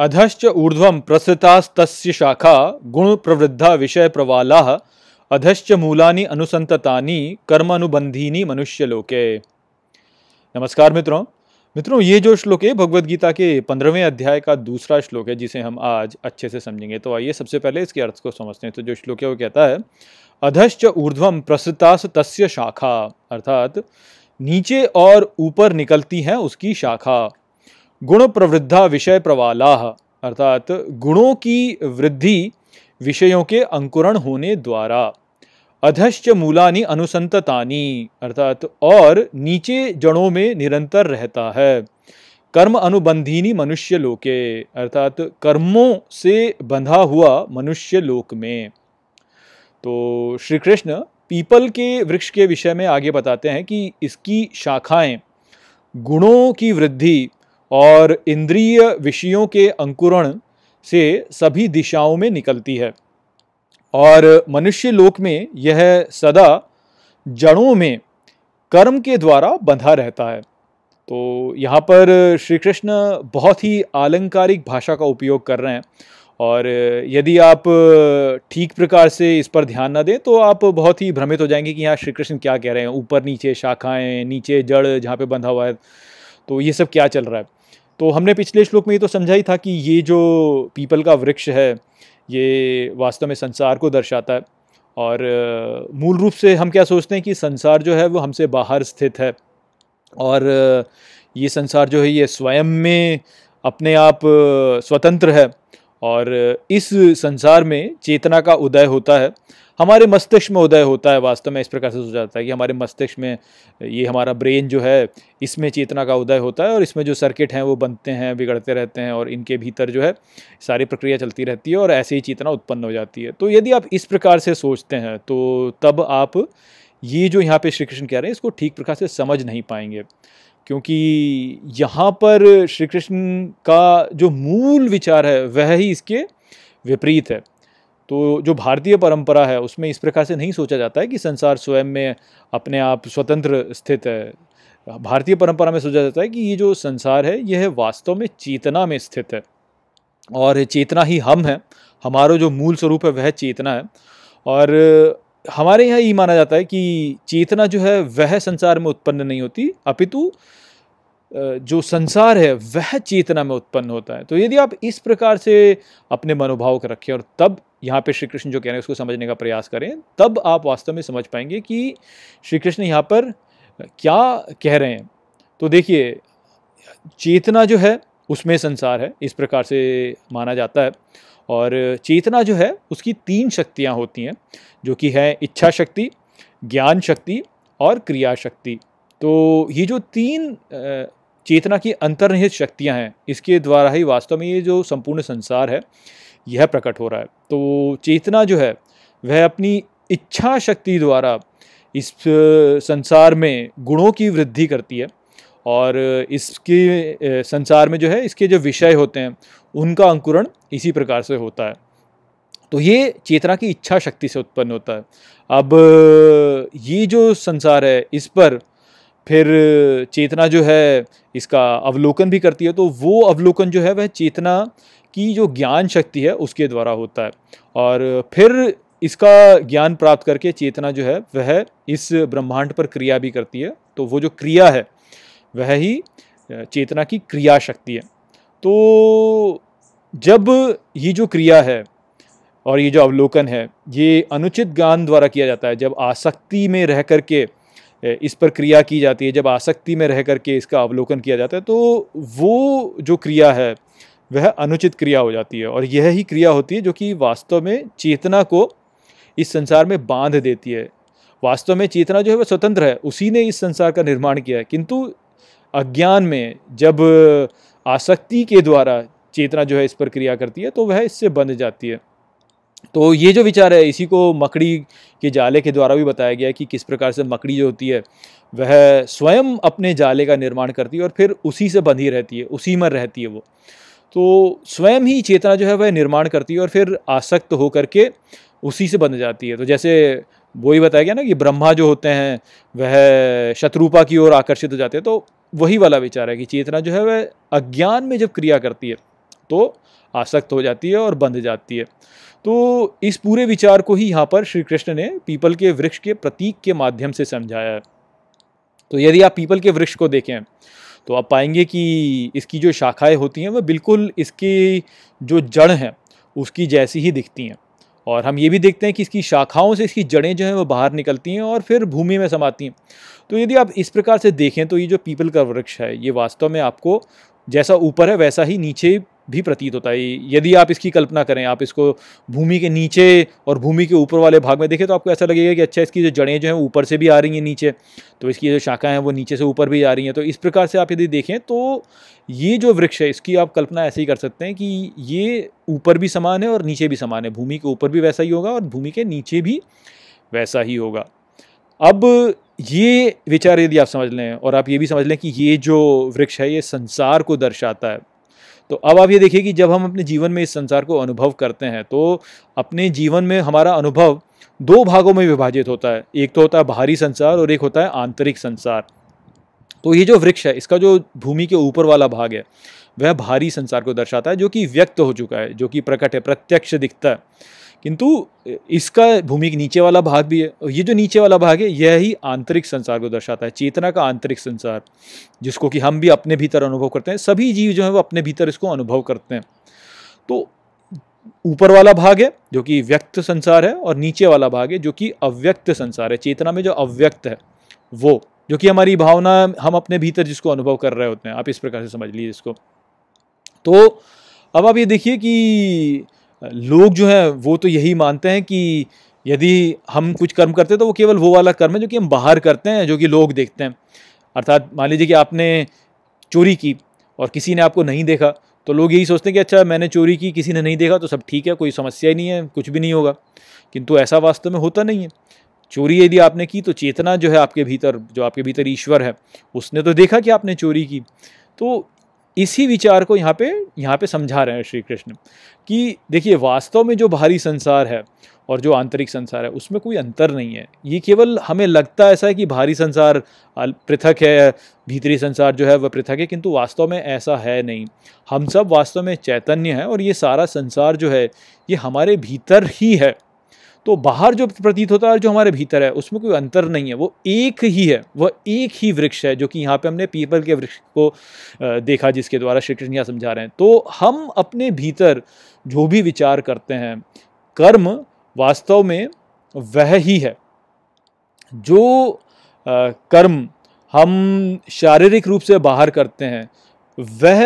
अधश्च ऊर्ध्व प्रसृतास्तस्य शाखा गुण प्रवृद्धा विषय प्रवाला अधश्च मूलानि अनुसंततानि मनुष्य मनुष्यलोके नमस्कार मित्रों मित्रों ये जो श्लोक है भगवत गीता के पंद्रहवें अध्याय का दूसरा श्लोक है जिसे हम आज अच्छे से समझेंगे तो आइए सबसे पहले इसके अर्थ को समझते हैं तो जो श्लोक है वो कहता है अधश्च ऊर्ध्वम प्रसृतास तस्य शाखा अर्थात नीचे और ऊपर निकलती है उसकी शाखा गुण प्रवृद्धा विषय प्रवाला अर्थात गुणों की वृद्धि विषयों के अंकुरण होने द्वारा अधश्च मूलानि अनुसंततानी अर्थात और नीचे जड़ों में निरंतर रहता है कर्म अनुबंधीनी मनुष्य लोके अर्थात कर्मों से बंधा हुआ मनुष्य लोक में तो श्री कृष्ण पीपल के वृक्ष के विषय में आगे बताते हैं कि इसकी शाखाएं गुणों की वृद्धि और इंद्रिय विषयों के अंकुरण से सभी दिशाओं में निकलती है और मनुष्य लोक में यह सदा जड़ों में कर्म के द्वारा बंधा रहता है तो यहाँ पर श्री कृष्ण बहुत ही आलंकारिक भाषा का उपयोग कर रहे हैं और यदि आप ठीक प्रकार से इस पर ध्यान ना दें तो आप बहुत ही भ्रमित हो जाएंगे कि यहाँ श्री कृष्ण क्या कह रहे हैं ऊपर नीचे शाखाएं नीचे जड़ जहाँ पे बंधा हुआ है तो ये सब क्या चल रहा है तो हमने पिछले श्लोक में ये तो समझा ही था कि ये जो पीपल का वृक्ष है ये वास्तव में संसार को दर्शाता है और मूल रूप से हम क्या सोचते हैं कि संसार जो है वो हमसे बाहर स्थित है और ये संसार जो है ये स्वयं में अपने आप स्वतंत्र है और इस संसार में चेतना का उदय होता है हमारे मस्तिष्क में उदय होता है वास्तव में इस प्रकार से सोचा जाता है कि हमारे मस्तिष्क में ये हमारा ब्रेन जो है इसमें चेतना का उदय होता है और इसमें जो सर्किट हैं वो बनते हैं बिगड़ते रहते हैं और इनके भीतर जो है सारी प्रक्रिया चलती रहती है और ऐसे ही चेतना उत्पन्न हो जाती है तो यदि आप इस प्रकार से सोचते हैं तो तब आप ये जो यहाँ पे श्री कृष्ण कह रहे हैं इसको ठीक प्रकार से समझ नहीं पाएंगे क्योंकि यहाँ पर श्री कृष्ण का जो मूल विचार है वह ही इसके विपरीत है तो जो भारतीय परंपरा है उसमें इस प्रकार से नहीं सोचा जाता है कि संसार स्वयं में अपने आप स्वतंत्र स्थित है भारतीय परंपरा में सोचा जाता है कि ये जो संसार है यह वास्तव में चेतना में स्थित है और चेतना ही हम हैं हमारा जो मूल स्वरूप है वह चेतना है और हमारे यहाँ ये माना जाता है कि चेतना जो है वह संसार में उत्पन्न नहीं होती अपितु जो संसार है वह चेतना में उत्पन्न होता है तो यदि आप इस प्रकार से अपने मनोभाव को रखें और तब यहाँ पे श्री कृष्ण जो कह रहे हैं उसको समझने का प्रयास करें तब आप वास्तव में समझ पाएंगे कि श्री कृष्ण यहाँ पर क्या कह रहे हैं तो देखिए चेतना जो है उसमें संसार है इस प्रकार से माना जाता है और चेतना जो है उसकी तीन शक्तियाँ होती हैं जो कि है इच्छा शक्ति ज्ञान शक्ति और क्रिया शक्ति तो ये जो तीन चेतना की अंतर्निहित शक्तियाँ हैं इसके द्वारा ही वास्तव में ये जो संपूर्ण संसार है यह प्रकट हो रहा है तो चेतना जो है वह अपनी इच्छा शक्ति द्वारा इस संसार में गुणों की वृद्धि करती है और इसके संसार में जो है इसके जो विषय होते हैं उनका अंकुरण इसी प्रकार से होता है तो ये चेतना की इच्छा शक्ति से उत्पन्न होता है अब ये जो संसार है इस पर फिर चेतना जो है इसका अवलोकन भी करती है तो वो अवलोकन जो है वह चेतना की जो ज्ञान शक्ति है उसके द्वारा होता है और फिर इसका ज्ञान प्राप्त करके चेतना जो है वह इस ब्रह्मांड पर क्रिया भी करती है तो वो जो क्रिया है वह ही चेतना की क्रिया शक्ति है तो जब ये जो क्रिया है और ये जो अवलोकन है ये अनुचित ज्ञान द्वारा किया जाता है जब आसक्ति में रह कर के इस पर क्रिया की जाती है जब आसक्ति में रह कर के इसका अवलोकन किया जाता है तो वो जो क्रिया है वह अनुचित क्रिया हो जाती है और यह ही क्रिया होती है जो कि वास्तव में चेतना को इस संसार में बांध देती है वास्तव में चेतना जो है वह स्वतंत्र है उसी ने इस संसार का निर्माण किया है किंतु अज्ञान में जब आसक्ति के द्वारा चेतना जो है इस पर क्रिया करती है तो वह इससे बंध जाती है तो ये जो विचार है इसी को मकड़ी के जाले के द्वारा भी बताया गया है कि किस प्रकार से मकड़ी जो होती है वह स्वयं अपने जाले का निर्माण करती है और फिर उसी से बंधी रहती है उसी में रहती है वो तो स्वयं ही चेतना जो है वह निर्माण करती है और फिर आसक्त हो करके उसी से बन जाती है तो जैसे वो ही बताया गया ना कि ब्रह्मा जो होते हैं वह शत्रुपा की ओर आकर्षित हो जाते हैं तो वही वाला विचार है कि चेतना जो है वह अज्ञान में जब क्रिया करती है तो आसक्त हो जाती है और बंध जाती है तो इस पूरे विचार को ही यहाँ पर श्री कृष्ण ने पीपल के वृक्ष के प्रतीक के माध्यम से समझाया है तो यदि आप पीपल के वृक्ष को देखें तो आप पाएंगे कि इसकी जो शाखाएं होती हैं वह बिल्कुल इसकी जो जड़ हैं उसकी जैसी ही दिखती हैं और हम ये भी देखते हैं कि इसकी शाखाओं से इसकी जड़ें जो हैं वो बाहर निकलती हैं और फिर भूमि में समाती हैं तो यदि आप इस प्रकार से देखें तो ये जो पीपल का वृक्ष है ये वास्तव में आपको जैसा ऊपर है वैसा ही नीचे भी प्रतीत होता है यदि आप इसकी कल्पना करें आप इसको भूमि के नीचे और भूमि के ऊपर वाले भाग में देखें तो आपको ऐसा लगेगा कि अच्छा इसकी जो जड़ें जो हैं ऊपर से भी आ रही हैं नीचे तो इसकी जो शाखाएं हैं वो नीचे से ऊपर भी आ रही हैं तो इस प्रकार से आप यदि देखें तो ये जो वृक्ष है इसकी आप कल्पना ऐसे ही कर सकते हैं कि ये ऊपर भी समान है और नीचे भी समान है भूमि के ऊपर भी वैसा ही होगा और भूमि के नीचे भी वैसा ही होगा अब ये विचार यदि आप समझ लें और आप ये भी समझ लें कि ये जो वृक्ष है ये संसार को दर्शाता है तो अब आप ये देखिए कि जब हम अपने जीवन में इस संसार को अनुभव करते हैं तो अपने जीवन में हमारा अनुभव दो भागों में विभाजित होता है एक तो होता है बाहरी संसार और एक होता है आंतरिक संसार तो ये जो वृक्ष है इसका जो भूमि के ऊपर वाला भाग है वह भारी संसार को दर्शाता है जो कि व्यक्त हो चुका है जो कि प्रकट है प्रत्यक्ष दिखता है किंतु इसका भूमि के नीचे वाला भाग भी है और ये जो नीचे वाला भाग है यह ही आंतरिक संसार को दर्शाता है चेतना का आंतरिक संसार जिसको कि हम भी अपने भीतर अनुभव करते हैं सभी जीव जो है वो अपने भीतर इसको अनुभव करते हैं तो ऊपर वाला भाग है जो कि व्यक्त संसार है और नीचे वाला भाग है जो कि अव्यक्त संसार है चेतना में जो अव्यक्त है वो जो कि हमारी भावना हम अपने भीतर जिसको अनुभव कर रहे होते हैं आप इस प्रकार से समझ लीजिए इसको तो अब आप ये देखिए कि लोग जो हैं वो तो यही मानते हैं कि यदि हम कुछ कर्म करते हैं तो वो केवल वो वाला कर्म है जो कि हम बाहर करते हैं जो कि लोग देखते हैं अर्थात मान लीजिए कि आपने चोरी की और किसी ने आपको नहीं देखा तो लोग यही सोचते हैं कि अच्छा मैंने चोरी की किसी ने नहीं देखा तो सब ठीक है कोई समस्या ही नहीं है कुछ भी नहीं होगा किंतु ऐसा वास्तव में होता नहीं है चोरी यदि आपने की तो चेतना जो है आपके भीतर जो आपके भीतर ईश्वर है उसने तो देखा कि आपने चोरी की तो इसी विचार को यहाँ पे यहाँ पे समझा रहे हैं श्री कृष्ण कि देखिए वास्तव में जो बाहरी संसार है और जो आंतरिक संसार है उसमें कोई अंतर नहीं है ये केवल हमें लगता ऐसा है कि बाहरी संसार पृथक है भीतरी संसार जो है वह पृथक है किंतु वास्तव में ऐसा है नहीं हम सब वास्तव में चैतन्य हैं और ये सारा संसार जो है ये हमारे भीतर ही है तो बाहर जो प्रतीत होता है और जो हमारे भीतर है उसमें कोई अंतर नहीं है वो एक ही है वह एक ही वृक्ष है जो कि यहाँ पे हमने पीपल के वृक्ष को देखा जिसके द्वारा श्री कृष्ण यहाँ समझा रहे हैं तो हम अपने भीतर जो भी विचार करते हैं कर्म वास्तव में वह ही है जो कर्म हम शारीरिक रूप से बाहर करते हैं वह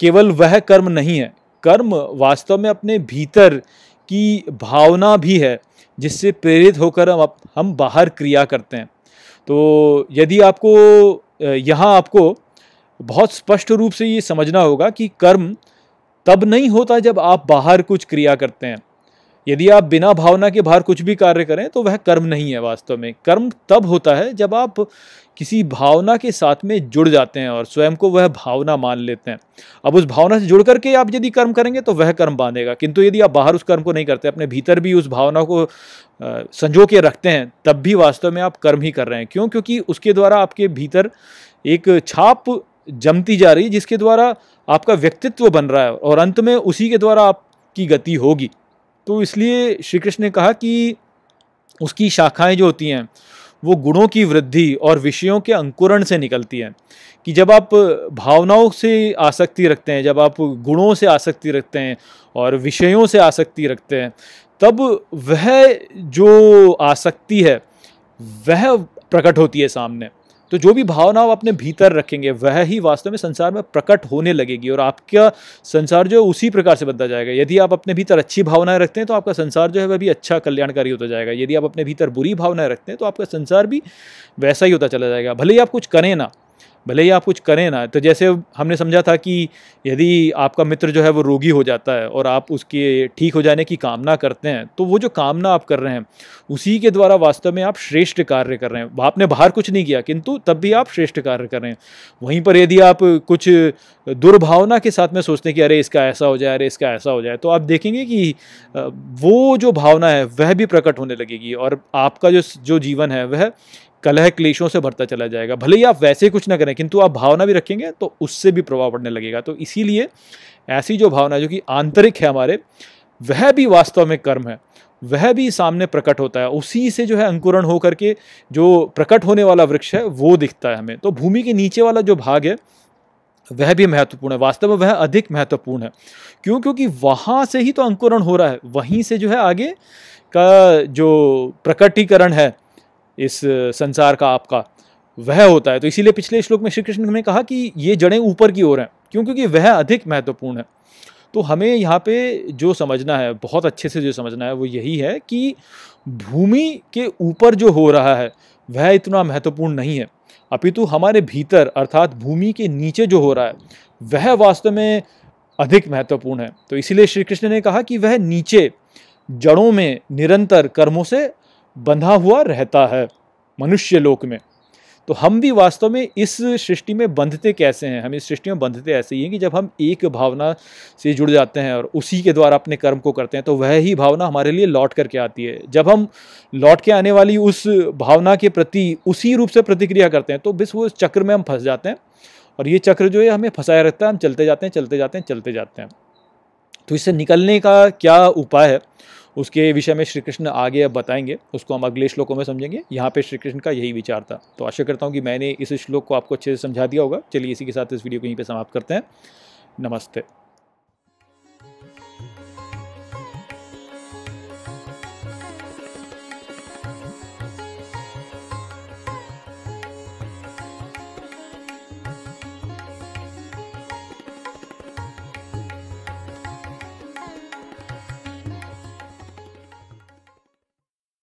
केवल वह कर्म नहीं है कर्म वास्तव में अपने भीतर की भावना भी है जिससे प्रेरित होकर हम हम बाहर क्रिया करते हैं तो यदि आपको यहाँ आपको बहुत स्पष्ट रूप से ये समझना होगा कि कर्म तब नहीं होता जब आप बाहर कुछ क्रिया करते हैं यदि आप बिना भावना के बाहर कुछ भी कार्य करें तो वह कर्म नहीं है वास्तव में कर्म तब होता है जब आप किसी भावना के साथ में जुड़ जाते हैं और स्वयं को वह भावना मान लेते हैं अब उस भावना से जुड़ करके आप यदि कर्म करेंगे तो वह कर्म बांधेगा किंतु यदि आप बाहर उस कर्म को नहीं करते अपने भीतर भी उस भावना को संजो के रखते हैं तब भी वास्तव में आप कर्म ही कर रहे हैं क्यों क्योंकि उसके द्वारा आपके भीतर एक छाप जमती जा रही है जिसके द्वारा आपका व्यक्तित्व बन रहा है और अंत में उसी के द्वारा आपकी गति होगी तो इसलिए श्री कृष्ण ने कहा कि उसकी शाखाएं जो होती हैं वो गुणों की वृद्धि और विषयों के अंकुरण से निकलती हैं कि जब आप भावनाओं से आसक्ति रखते हैं जब आप गुणों से आसक्ति रखते हैं और विषयों से आसक्ति रखते हैं तब वह जो आसक्ति है वह प्रकट होती है सामने तो जो भी भावना आप अपने भीतर रखेंगे वह ही वास्तव में संसार में प्रकट होने लगेगी और आपका संसार जो है उसी प्रकार से बदला जाएगा यदि आप अपने भीतर अच्छी भावनाएं रखते हैं तो आपका संसार जो है वह भी अच्छा कल्याणकारी होता जाएगा यदि आप अपने भीतर बुरी भावनाएं रखते हैं तो आपका संसार भी वैसा ही होता चला जाएगा भले ही आप कुछ करें ना भले ही आप कुछ करें ना तो जैसे हमने समझा था कि यदि आपका मित्र जो है वो रोगी हो जाता है और आप उसके ठीक हो जाने की कामना करते हैं तो वो जो कामना आप कर रहे हैं उसी के द्वारा वास्तव में आप श्रेष्ठ कार्य कर रहे हैं आपने बाहर कुछ नहीं किया किंतु तब भी आप श्रेष्ठ कार्य कर रहे हैं वहीं पर यदि आप कुछ दुर्भावना के साथ में सोचते हैं कि अरे इसका ऐसा हो जाए अरे इसका ऐसा हो जाए तो आप देखेंगे कि वो जो भावना है वह भी प्रकट होने लगेगी और आपका जो जो जीवन है वह कलह क्लेशों से भरता चला जाएगा भले ही आप वैसे कुछ ना करें किंतु आप भावना भी रखेंगे तो उससे भी प्रभाव पड़ने लगेगा तो इसीलिए ऐसी जो भावना जो कि आंतरिक है हमारे वह भी वास्तव में कर्म है वह भी सामने प्रकट होता है उसी से जो है अंकुरण हो करके जो प्रकट होने वाला वृक्ष है वो दिखता है हमें तो भूमि के नीचे वाला जो भाग है वह भी महत्वपूर्ण है वास्तव में वह अधिक महत्वपूर्ण है क्यों क्योंकि वहाँ से ही तो अंकुरण हो रहा है वहीं से जो है आगे का जो प्रकटीकरण है इस संसार का आपका वह होता है तो इसीलिए पिछले श्लोक में श्री कृष्ण ने कहा कि ये जड़ें ऊपर की ओर हैं क्यों क्योंकि वह अधिक महत्वपूर्ण है तो हमें यहाँ पे जो समझना है बहुत अच्छे से जो समझना है वो यही है कि भूमि के ऊपर जो हो रहा है वह इतना महत्वपूर्ण नहीं है अपितु हमारे भीतर अर्थात भूमि के नीचे जो हो रहा है वह वास्तव में अधिक महत्वपूर्ण है तो इसीलिए श्री कृष्ण ने कहा कि वह नीचे जड़ों में निरंतर कर्मों से बंधा हुआ रहता है मनुष्य लोक में तो हम भी वास्तव में इस सृष्टि में बंधते कैसे हैं हम इस सृष्टि में बंधते ऐसे ही हैं कि जब हम एक भावना से जुड़ जाते हैं और उसी के द्वारा अपने कर्म को करते हैं तो वह ही भावना हमारे लिए लौट करके आती है जब हम लौट के आने वाली उस भावना के प्रति उसी रूप से प्रतिक्रिया करते हैं तो बस वो चक्र में हम फंस जाते हैं और ये चक्र जो है हमें फंसाया रहता है हम चलते जाते हैं चलते जाते हैं चलते जाते हैं तो इससे निकलने का क्या उपाय है उसके विषय में श्री कृष्ण आगे अब बताएंगे उसको हम अगले श्लोकों में समझेंगे यहाँ पे श्री कृष्ण का यही विचार था तो आशा करता हूँ कि मैंने इस श्लोक को आपको अच्छे से समझा दिया होगा चलिए इसी के साथ इस वीडियो को यहीं पर समाप्त करते हैं नमस्ते